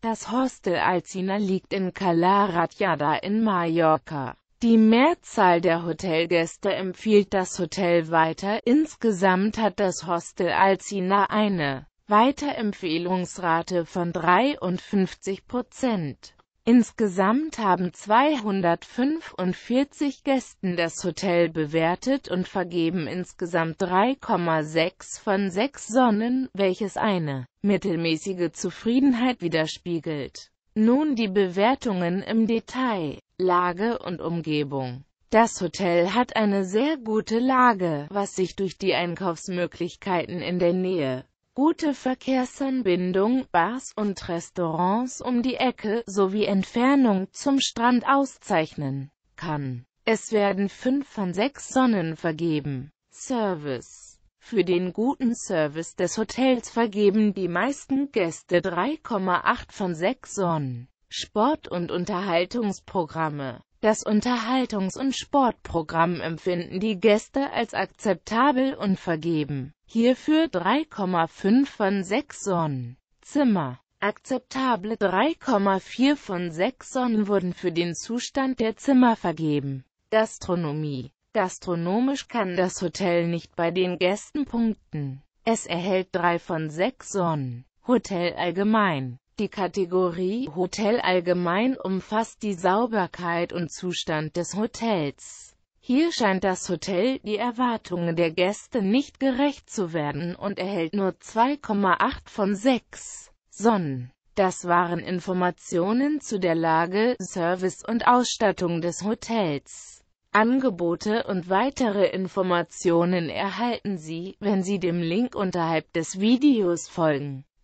Das Hostel Alcina liegt in Cala Ratjada in Mallorca. Die Mehrzahl der Hotelgäste empfiehlt das Hotel weiter. Insgesamt hat das Hostel Alcina eine Weiterempfehlungsrate von 53 Prozent. Insgesamt haben 245 Gästen das Hotel bewertet und vergeben insgesamt 3,6 von 6 Sonnen, welches eine mittelmäßige Zufriedenheit widerspiegelt. Nun die Bewertungen im Detail, Lage und Umgebung. Das Hotel hat eine sehr gute Lage, was sich durch die Einkaufsmöglichkeiten in der Nähe gute Verkehrsanbindung, Bars und Restaurants um die Ecke sowie Entfernung zum Strand auszeichnen kann. Es werden 5 von 6 Sonnen vergeben. Service Für den guten Service des Hotels vergeben die meisten Gäste 3,8 von 6 Sonnen. Sport- und Unterhaltungsprogramme das Unterhaltungs- und Sportprogramm empfinden die Gäste als akzeptabel und vergeben hierfür 3,5 von 6 Sonnen. Zimmer Akzeptable 3,4 von 6 Sonnen wurden für den Zustand der Zimmer vergeben. Gastronomie Gastronomisch kann das Hotel nicht bei den Gästen punkten. Es erhält 3 von 6 Sonnen. Hotel allgemein die Kategorie Hotel allgemein umfasst die Sauberkeit und Zustand des Hotels. Hier scheint das Hotel die Erwartungen der Gäste nicht gerecht zu werden und erhält nur 2,8 von 6 Sonnen. Das waren Informationen zu der Lage, Service und Ausstattung des Hotels. Angebote und weitere Informationen erhalten Sie, wenn Sie dem Link unterhalb des Videos folgen.